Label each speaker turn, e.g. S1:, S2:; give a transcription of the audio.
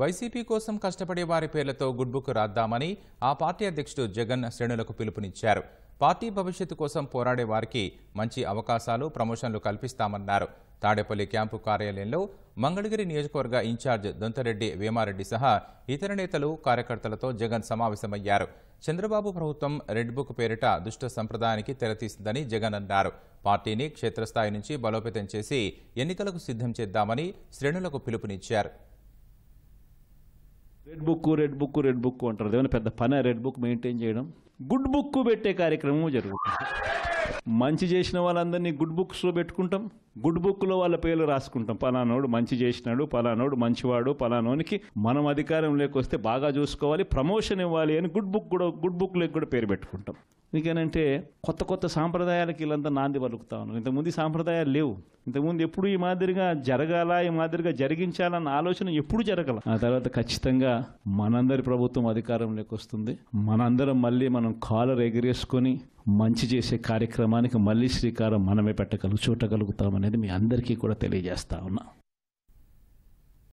S1: YCP కోసం కష్టపడే వారి పేర్లతో గుడ్ బుక్ రాద్దామని ఆ పార్టీ అధ్యక్షుడు జగన్ శ్రేణులకు పిలుపునిచ్చారు పార్టీ భవిష్యత్తు కోసం పోరాడే వారికి మంచి అవకాశాలు ప్రమోషన్లు కల్పిస్తామన్నారు తాడేపల్లి క్యాంపు కార్యాలయంలో మంగళగిరి నియోజకవర్గ ఇన్ఛార్జ్ దొంతరెడ్డి వేమారెడ్డి సహా ఇతర నేతలు కార్యకర్తలతో జగన్ సమావేశమయ్యారు చంద్రబాబు ప్రభుత్వం రెడ్ బుక్ పేరిట దుష్ట సంప్రదాయానికి తెరతీసిందని జగన్ అన్నారు పార్టీని క్షేత్రస్థాయి నుంచి బలోపేతం చేసి ఎన్నికలకు సిద్ధం చేద్దామని శ్రేణులకు పిలుపునిచ్చారు
S2: red book red book red book అంటారు ఏమైనా పెద్ద పని రెడ్ బుక్ మెయింటైన్ చేయడం గుడ్ బుక్ పెట్టే కార్యక్రమం జరుగుతుంది మంచి చేసిన వాళ్ళందరినీ గుడ్ బుక్స్లో పెట్టుకుంటాం గుడ్ బుక్లో వాళ్ళ పేర్లు రాసుకుంటాం పలానోడు మంచి చేసినాడు పలానోడు మంచివాడు పలానోనికి మనం అధికారం లేకొస్తే బాగా చూసుకోవాలి ప్రమోషన్ ఇవ్వాలి అని గుడ్ బుక్ కూడా గుడ్ బుక్లోకి కూడా పేరు పెట్టుకుంటాం ఎందుకనంటే కొత్త కొత్త సాంప్రదాయాలకు వీళ్ళంతా నాంది పలుకుతా ఉన్నారు ఇంతకుముందు సాంప్రదాయాలు లేవు ఇంతకుముందు ఎప్పుడు ఈ మాదిరిగా జరగాల ఈ మాదిరిగా జరిగించాలన్న ఆలోచన ఎప్పుడు జరగల ఆ తర్వాత ఖచ్చితంగా మనందరి ప్రభుత్వం అధికారంలోకి వస్తుంది మనందరం మళ్ళీ మనం కాలర్ ఎగిరేసుకొని మంచి చేసే కార్యక్రమానికి మళ్ళీ శ్రీకారం మనమే పెట్టగలుగు చూడగలుగుతామనేది మీ అందరికీ కూడా తెలియజేస్తా ఉన్నా